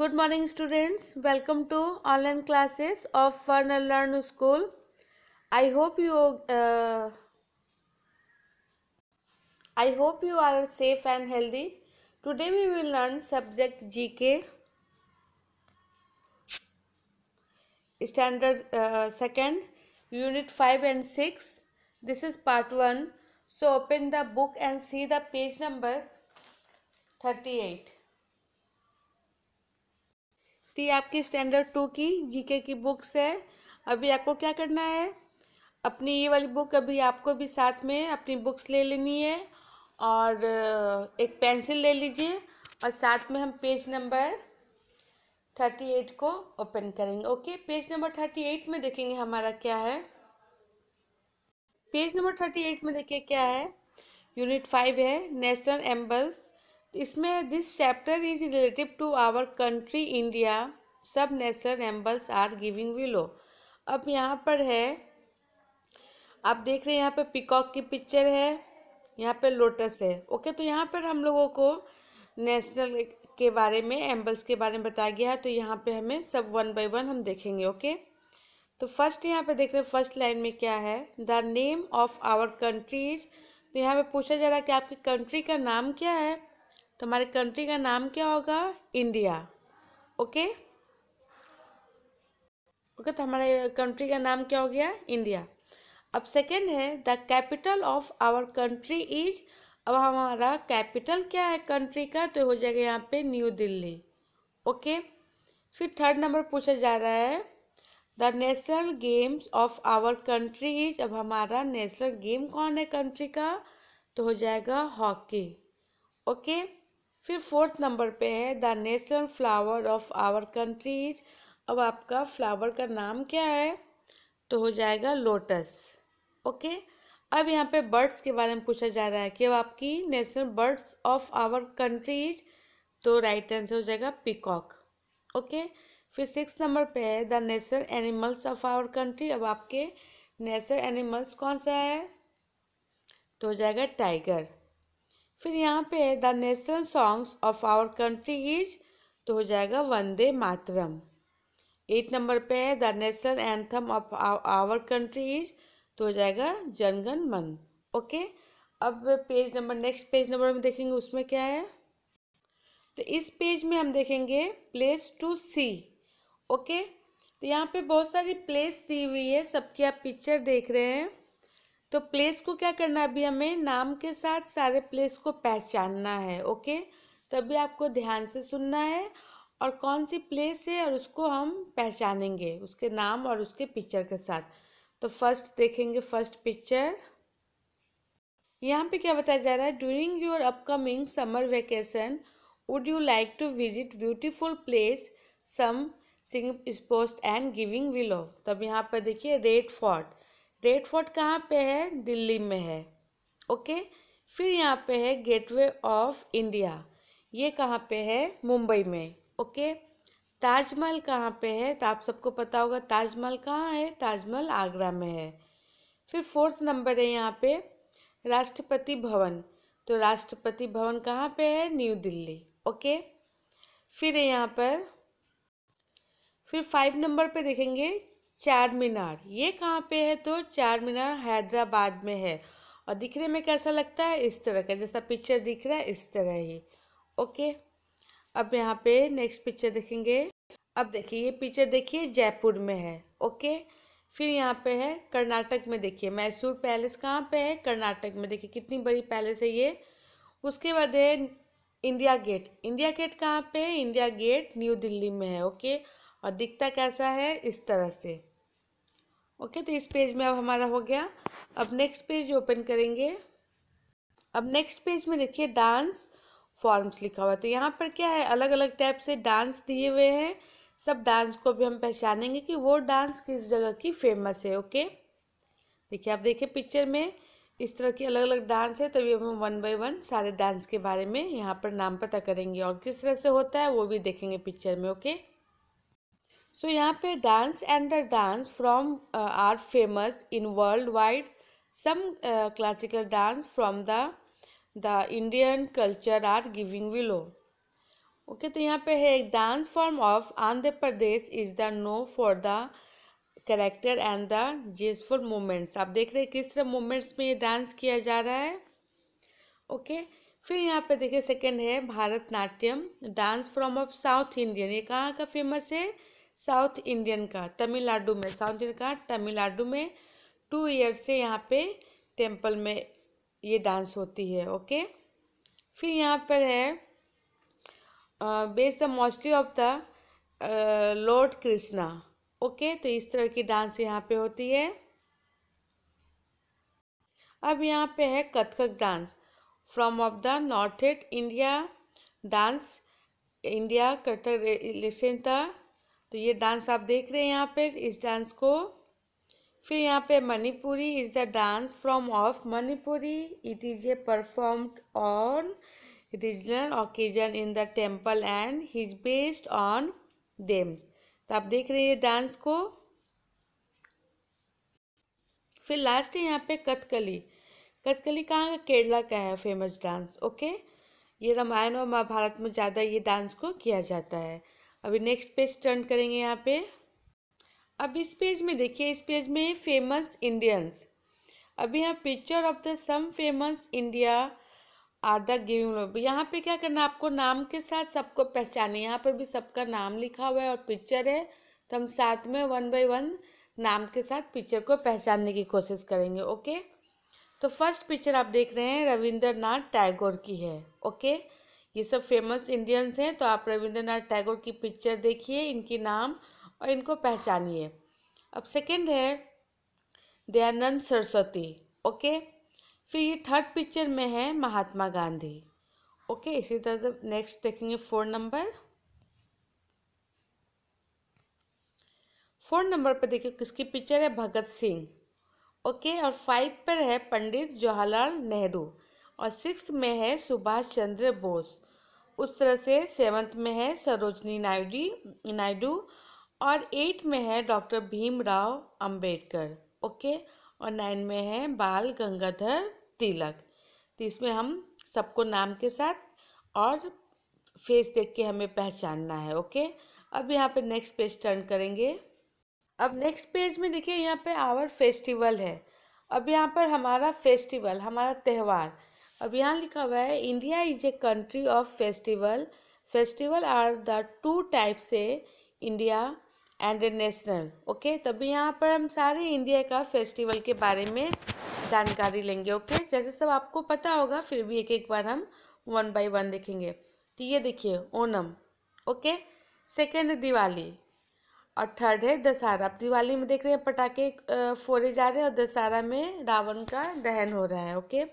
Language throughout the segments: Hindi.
Good morning students. Welcome to online classes of Fun and Learn School. I hope you uh, I hope you are safe and healthy. Today we will learn subject GK standard uh, second unit 5 and 6. This is part 1. So open the book and see the page number 38. ये आपकी स्टैंडर्ड टू की जीके की बुक्स है अभी आपको क्या करना है अपनी ये वाली बुक अभी आपको भी साथ में अपनी बुक्स ले लेनी है और एक पेंसिल ले लीजिए और साथ में हम पेज नंबर थर्टी एट को ओपन करेंगे okay page number thirty eight में देखेंगे हमारा क्या है पेज नंबर थर्टी एट में देखिए क्या है यूनिट फाइव है नेशनल एम्बल्स इसमें this chapter is relative to our country India सब national emblems are giving below अब यहाँ पर है आप देख रहे हैं यहाँ पे पिकॉक की पिक्चर है यहाँ पे लोटस है ओके तो यहाँ पर हम लोगों को नेशनल के बारे में एम्बल्स के बारे में बताया गया है तो यहाँ पे हमें सब वन बाय वन हम देखेंगे ओके तो फर्स्ट यहाँ पे देख रहे हैं फर्स्ट लाइन में क्या है the name of our countries तो यहाँ पे पूछा जा रहा है कि आपकी कंट्री का नाम क्या है तो हमारे कंट्री का नाम क्या होगा इंडिया ओके ओके तो हमारे कंट्री का नाम क्या हो गया इंडिया अब सेकेंड है the capital of our country is अब हमारा कैपिटल क्या है कंट्री का तो हो जाएगा यहाँ पे न्यू दिल्ली ओके फिर थर्ड नंबर पूछा जा रहा है the national games of our country is अब हमारा नेशनल गेम कौन है कंट्री का तो हो जाएगा हॉकी ओके फिर फोर्थ नंबर पे है the national flower of our countries अब आपका फ्लावर का नाम क्या है तो हो जाएगा लोटस ओके अब यहाँ पे बर्ड्स के बारे में पूछा जा रहा है कि अब आपकी national birds of our countries तो राइट आंसर हो जाएगा पिकॉक ओके फिर सिक्स नंबर पे है the national animals of our country अब आपके नेशनल एनिमल्स कौन सा है तो हो जाएगा टाइगर फिर यहाँ पे the national songs of our country is तो हो जाएगा वंदे मातरम एट नंबर पे है the national anthem of our country is तो हो जाएगा जनगण मन ओके अब page number next page number में देखेंगे उसमें क्या है तो इस पेज में हम देखेंगे प्लेस टू सी ओके तो यहाँ पे बहुत सारी प्लेस दी हुई है सबकी आप पिक्चर देख रहे हैं तो प्लेस को क्या करना है अभी हमें नाम के साथ सारे प्लेस को पहचानना है ओके तो अभी आपको ध्यान से सुनना है और कौन सी प्लेस है और उसको हम पहचानेंगे उसके नाम और उसके पिक्चर के साथ तो फर्स्ट देखेंगे फर्स्ट पिक्चर यहाँ पे क्या बताया जा रहा है during your upcoming summer vacation would you like to visit beautiful place some sing spots and giving below तब यहाँ पर देखिए रेड फोर्ट रेड फोर्ट कहाँ पे है दिल्ली में है ओके फिर यहाँ पे है गेटवे ऑफ इंडिया ये कहाँ पे है मुंबई में ओके ताजमहल कहाँ पे है तो आप सबको पता होगा ताजमहल कहाँ है ताजमहल आगरा में है फिर फोर्थ नंबर है यहाँ पे राष्ट्रपति भवन तो राष्ट्रपति भवन कहाँ पे है न्यू दिल्ली ओके फिर यहाँ पर फिर फाइव नंबर पे देखेंगे चार मीनार ये कहाँ पे है तो चार मीनार हैदराबाद में है और दिखने में कैसा लगता है इस तरह का जैसा पिक्चर दिख रहा है इस तरह ही ओके अब यहाँ पे नेक्स्ट पिक्चर देखेंगे अब देखिए ये पिक्चर देखिए जयपुर में है ओके फिर यहाँ पे है कर्नाटक में देखिए मैसूर पैलेस कहाँ पे है कर्नाटक में देखिए कितनी बड़ी पैलेस है ये उसके बाद है इंडिया गेट इंडिया गेट कहाँ पे है इंडिया गेट न्यू दिल्ली में है ओके और दिखता कैसा है इस तरह से ओके तो इस पेज में अब हमारा हो गया अब नेक्स्ट पेज ओपन करेंगे अब नेक्स्ट पेज में देखिए डांस फॉर्म्स लिखा हुआ है तो यहाँ पर क्या है अलग अलग टाइप से डांस दिए हुए हैं सब डांस को भी हम पहचानेंगे कि वो डांस किस जगह की फेमस है ओके देखिए आप देखिए पिक्चर में इस तरह की अलग अलग डांस है तो हम वन बाय वन सारे डांस के बारे में यहाँ पर नाम पता करेंगे और किस तरह से होता है वो भी देखेंगे पिक्चर में ओके सो so, यहाँ पे dance and the dance from are famous in world wide some classical dance from the the Indian culture are giving below okay तो यहाँ पे है एक dance form of Andhra Pradesh is the known for the character and the graceful moments आप देख रहे हैं किस तरह मोमेंट्स में ये डांस किया जा रहा है ओके okay? फिर यहाँ पे देखिए सेकंड है Bharatanatyam dance from of south Indian ये कहाँ का फेमस है साउथ इंडियन का तमिलनाडु में साउथ इंडियन का तमिलनाडु में टू ईयर से यहाँ पे टेम्पल में ये डांस होती है ओके फिर यहाँ पर है base the mostly of the lord Krishna okay तो इस तरह की डांस यहाँ पे होती है अब यहाँ पे है Kathak dance from of the north India dance India Kathak relation तो ये डांस आप देख रहे हैं यहाँ पे इस डांस को फिर यहाँ पे Manipuri is the dance from of Manipuri it is a performed on regional occasion in the temple and his based on themes तो आप देख रहे हैं ये डांस को फिर लास्ट है यहाँ पे कथकली कथकली कहाँ का केरला का है फेमस डांस ओके ये रामायण और महाभारत में ज़्यादा ये डांस को किया जाता है अभी नेक्स्ट पेज टर्न करेंगे यहाँ पे अब इस पेज में देखिए इस पेज में फेमस इंडियंस अभी यहाँ picture of the some famous India are the giving यहाँ पे क्या करना आपको नाम के साथ सबको पहचाने यहाँ पर भी सबका नाम लिखा हुआ है और पिक्चर है तो हम साथ में वन बाई वन नाम के साथ पिक्चर को पहचानने की कोशिश करेंगे ओके तो फर्स्ट पिक्चर आप देख रहे हैं रविंद्र नाथ टैगोर की है ओके ये सब फेमस इंडियंस हैं तो आप रविंद्रनाथ टैगोर की पिक्चर देखिए इनके नाम और इनको पहचानिए अब सेकंड है दयानंद सरस्वती ओके फिर ये थर्ड पिक्चर में है महात्मा गांधी ओके इसी तरह से नेक्स्ट देखेंगे फोर नंबर फोर नंबर पर देखिए किसकी पिक्चर है भगत सिंह ओके और फाइव पर है पंडित जवाहरलाल नेहरू और सिक्स में है सुभाष चंद्र बोस उस तरह से सेवन्थ में है सरोजनी नायडू नायडू और एट में है डॉक्टर भीमराव अंबेडकर ओके और नाइन में है बाल गंगाधर तिलक तो इसमें हम सबको नाम के साथ और फेस देख के हमें पहचानना है ओके अब यहाँ पे नेक्स्ट पेज टर्न करेंगे अब नेक्स्ट पेज में देखिए यहाँ पे आवर फेस्टिवल है अब यहाँ पर हमारा फेस्टिवल हमारा त्यौहार अब यहाँ लिखा हुआ है India is a country of festival festival are the two types a India and a national okay तभी यहाँ पर हम सारे इंडिया का फेस्टिवल के बारे में जानकारी लेंगे ओके okay? जैसे सब आपको पता होगा फिर भी एक एक बार हम वन बाई वन देखेंगे तो ये देखिए ओनम ओके सेकेंड दिवाली और थर्ड है दशहरा अब दिवाली में देख रहे हैं पटाखे फोड़े जा रहे हैं और दशहरा में रावण का दहन हो रहा है ओके okay?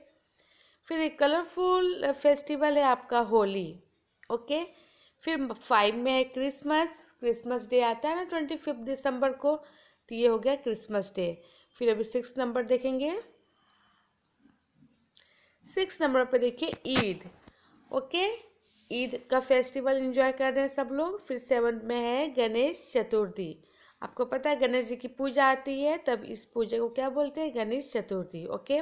फिर एक कलरफुल फेस्टिवल है आपका होली ओके फिर फाइव में है क्रिसमस क्रिसमस डे आता है ना ट्वेंटी फिफ्थ दिसंबर को तो ये हो गया क्रिसमस डे फिर अभी सिक्स नंबर देखेंगे सिक्स नंबर पे देखिए ईद ओके ईद का फेस्टिवल इंजॉय कर रहे हैं सब लोग फिर सेवन में है गणेश चतुर्थी आपको पता है गणेश जी की पूजा आती है तब इस पूजा को क्या बोलते हैं गणेश चतुर्थी ओके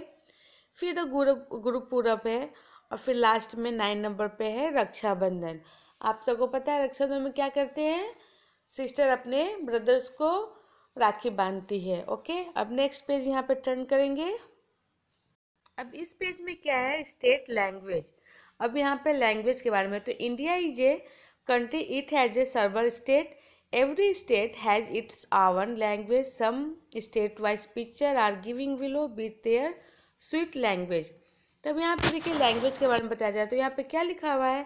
फिर द तो गुरु पूरब है और फिर लास्ट में नाइन नंबर पे है रक्षाबंधन आप सबको पता है रक्षाबंधन में क्या करते हैं सिस्टर अपने ब्रदर्स को राखी बांधती है ओके अब नेक्स्ट पेज यहाँ पे टर्न करेंगे अब इस पेज में क्या है स्टेट लैंग्वेज अब यहाँ पे लैंग्वेज के बारे में तो India is a country it has a server state every state has its own language some state wise picture are giving below be their sweet language तब तो यहाँ पे देखिए लैंग्वेज के बारे में बताया जाए तो यहाँ पे क्या लिखा हुआ है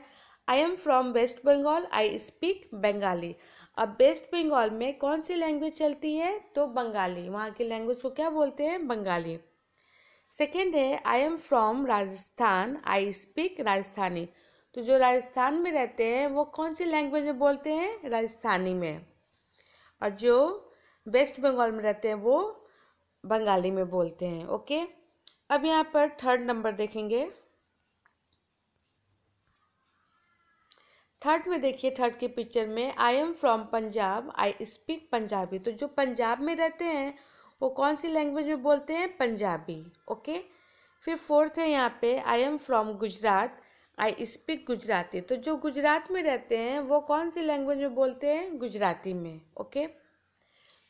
I am from West Bengal I speak Bengali अब वेस्ट बंगाल में कौन सी लैंग्वेज चलती है तो बंगाली वहाँ की लैंग्वेज को क्या बोलते हैं बंगाली सेकेंड है I am from Rajasthan I speak Rajasthani तो जो राजस्थान में रहते हैं वो कौन सी लैंग्वेज में बोलते हैं राजस्थानी में और जो वेस्ट बंगाल में रहते हैं वो बंगाली में बोलते हैं ओके okay? अब यहाँ पर थर्ड नंबर देखेंगे थर्ड में देखिए थर्ड के पिक्चर में I am from Punjab I speak Punjabi तो जो पंजाब में रहते हैं वो कौन सी लैंग्वेज में बोलते हैं पंजाबी ओके फिर फोर्थ है यहाँ पे I am from Gujarat I speak Gujarati तो जो गुजरात में रहते हैं वो कौन सी लैंग्वेज में बोलते हैं गुजराती में ओके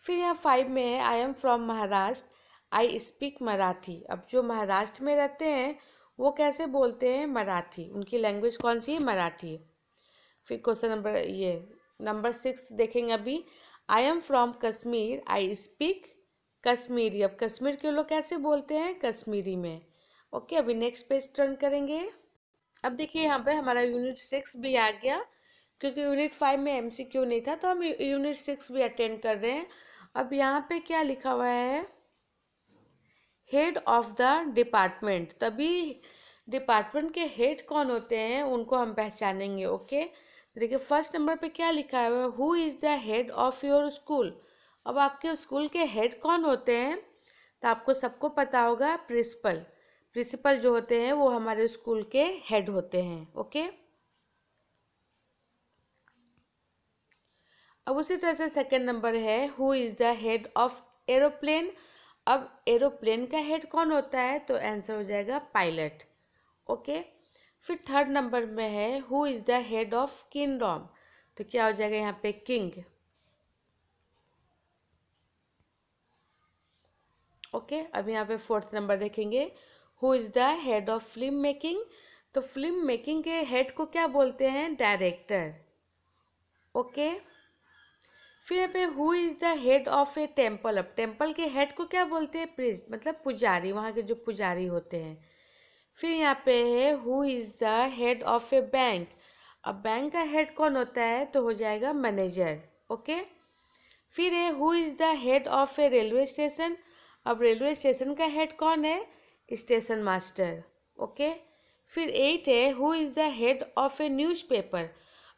फिर यहाँ फाइव में है I am from Maharashtra I speak Marathi अब जो महाराष्ट्र में रहते हैं वो कैसे बोलते हैं मराठी उनकी लैंग्वेज कौन सी है मराठी फिर क्वेश्चन नंबर ये नंबर सिक्स देखेंगे अभी I am from Kashmir I speak Kashmiri अब कश्मीर के लोग कैसे बोलते हैं कश्मीरी में ओके अभी नेक्स्ट पेज टर्न करेंगे अब देखिए यहाँ पे हमारा यूनिट सिक्स भी आ गया क्योंकि यूनिट फाइव में एमसीक्यू नहीं था तो हम यूनिट सिक्स भी अटेंड कर रहे हैं अब यहाँ पे क्या लिखा हुआ है हेड ऑफ द डिपार्टमेंट तभी डिपार्टमेंट के हेड कौन होते हैं उनको हम पहचानेंगे ओके देखिए फर्स्ट नंबर पे क्या लिखा हुआ है who is the head of your school अब आपके स्कूल के हेड कौन होते हैं तो आपको सबको पता होगा प्रिंसिपल प्रिंसिपल जो होते हैं वो हमारे स्कूल के हेड होते हैं ओके अब उसी तरह से सेकेंड नंबर है who is the head of aeroplane अब एरोप्लेन का हेड कौन होता है तो आंसर हो जाएगा पायलट ओके फिर थर्ड नंबर में है who is the head of kingdom तो क्या हो जाएगा यहाँ पे किंग ओके okay, अब यहाँ पे फोर्थ नंबर देखेंगे who is the head of film making तो फिल्म मेकिंग के हेड को क्या बोलते हैं डायरेक्टर ओके okay? फिर यहाँ पे who is the head of a temple अब टेम्पल के हेड को क्या बोलते हैं प्रिज मतलब पुजारी वहाँ के जो पुजारी होते हैं फिर यहाँ पे है who is the head of a bank अब बैंक का हेड कौन होता है तो हो जाएगा मैनेजर ओके फिर है who is the head of a railway station अब रेलवे स्टेशन का हेड कौन है स्टेशन मास्टर ओके फिर एट है who is the head of a newspaper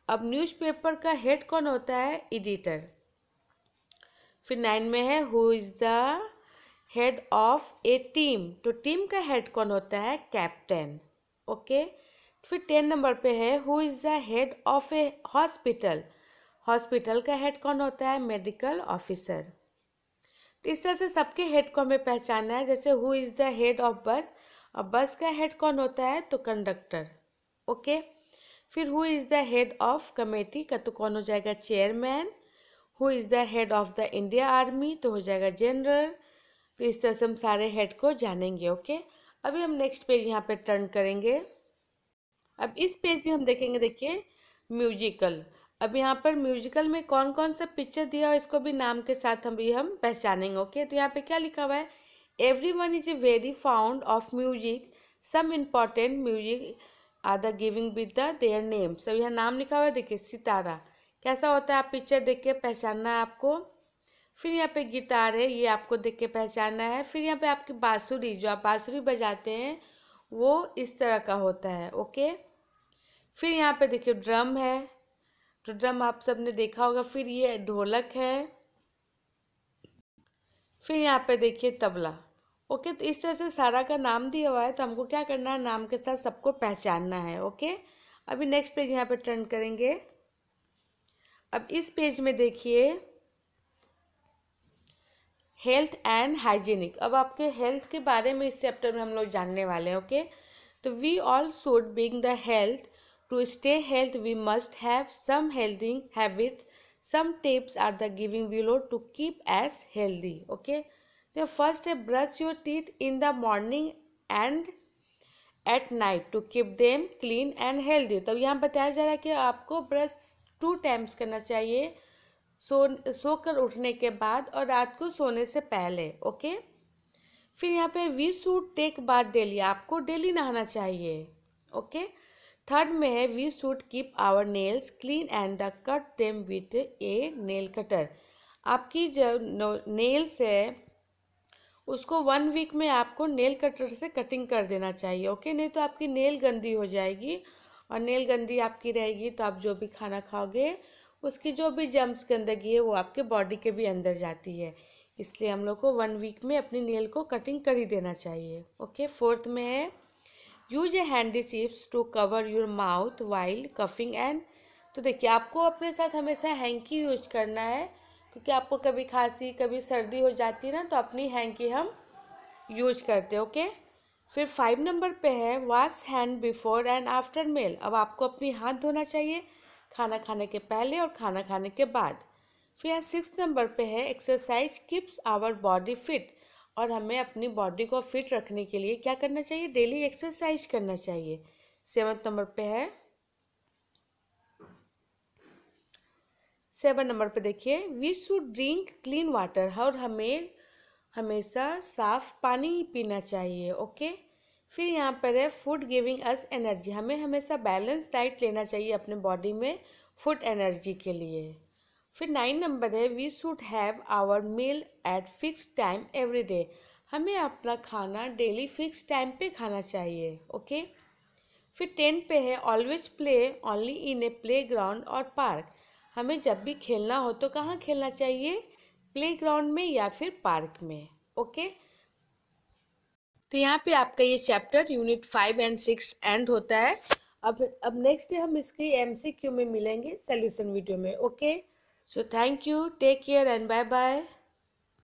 अब न्यूज़पेपर का हेड कौन होता है एडिटर फिर नाइन में है who is the head of a team तो टीम का हेड कौन होता है कैप्टन ओके फिर टेन नंबर पे है who is the head of A hospital hospital का हेड कौन होता है मेडिकल ऑफिसर तो इस तरह से सबके हेड को हमें पहचानना है जैसे who is the head of bus और बस का हेड कौन होता है तो कंडक्टर ओके फिर who is the head of committee का तो कौन हो जाएगा chairman who is the head of the India army तो हो जाएगा जनरल तो इस तरह से हम सारे हेड को जानेंगे ओके अभी हम नेक्स्ट पेज यहाँ पे टर्न करेंगे अब इस पेज पे हम देखेंगे देखिए म्यूजिकल अब यहाँ पर म्यूजिकल में कौन कौन सा पिक्चर दिया हुआ इसको भी नाम के साथ हम भी हम पहचानेंगे ओके तो यहाँ पे क्या लिखा हुआ है every one is a very found of music some important music are the giving with the their name सब यहाँ नाम लिखा हुआ है देखिए सितारा कैसा होता है आप पिक्चर देख के पहचानना है आपको फिर यहाँ पे गिटार है ये आपको देख के पहचानना है फिर यहाँ पे आपकी बाँसुरी जो आप बाँसुरी बजाते हैं वो इस तरह का होता है ओके फिर यहाँ पे देखिए ड्रम है तो ड्रम आप सब ने देखा होगा फिर ये ढोलक है फिर यहाँ पे देखिए तबला ओके तो इस तरह से सारा का नाम दिया हुआ है तो हमको क्या करना है नाम के साथ सबको पहचानना है ओके अभी नेक्स्ट पेज यहाँ पे टर्न करेंगे अब इस पेज में देखिए हेल्थ एंड हाइजीनिक अब आपके हेल्थ के बारे में इस चैप्टर में हम लोग जानने वाले हैं ओके तो we all should being the health to stay health we must have some healthing habits some tips are the giving load to keep as healthy okay तो फर्स्ट है brush your teeth in the morning and at night to keep them clean and healthy तब यहाँ बताया जा रहा है कि आपको ब्रश टू टाइम्स करना चाहिए सो सोकर उठने के बाद और रात को सोने से पहले ओके फिर यहाँ पे we should take bath daily आपको डेली नहाना चाहिए ओके थर्ड में है we should keep our nails clean and the cut them with a nail cutter आपकी जो नेल्स है उसको वन वीक में आपको नेल कटर से कटिंग कर देना चाहिए ओके नहीं तो आपकी नेल गंदी हो जाएगी और नेल गंदी आपकी रहेगी तो आप जो भी खाना खाओगे उसकी जो भी जम्स गंदगी है वो आपके बॉडी के भी अंदर जाती है इसलिए हम लोग को वन वीक में अपनी नेल को कटिंग कर ही देना चाहिए ओके फोर्थ में है use a handkerchief to cover your mouth while coughing and तो देखिए आपको अपने साथ हमेशा हैंकी यूज करना है क्योंकि आपको कभी खांसी कभी सर्दी हो जाती है ना तो अपनी हैंकी हम यूज करते हैं ओके फिर फाइव नंबर पे है wash hand before and after meal अब आपको अपनी हाथ धोना चाहिए खाना खाने के पहले और खाना खाने के बाद फिर यहाँ सिक्स नंबर पे है exercise keeps our body fit और हमें अपनी बॉडी को फिट रखने के लिए क्या करना चाहिए डेली एक्सरसाइज करना चाहिए सेवन्थ नंबर पे है सेवन नंबर पे देखिए we should drink clean water और हमें हमेशा साफ पानी ही पीना चाहिए ओके फिर यहाँ पर है फूड गिविंग अस एनर्जी हमें हमेशा बैलेंस डाइट लेना चाहिए अपने बॉडी में फूड एनर्जी के लिए फिर नाइन नंबर है we should have our meal at fix time every day हमें अपना खाना डेली फिक्स टाइम पे खाना चाहिए ओके फिर टेन पे है always play only in a playground और पार्क हमें जब भी खेलना हो तो कहाँ खेलना चाहिए प्लेग्राउंड में या फिर पार्क में ओके तो यहाँ पे आपका ये chapter unit five and six end होता है अब अब नेक्स्ट डे हम इसके एमसीक्यू में मिलेंगे सोल्यूशन वीडियो में okay so thank you take care and bye bye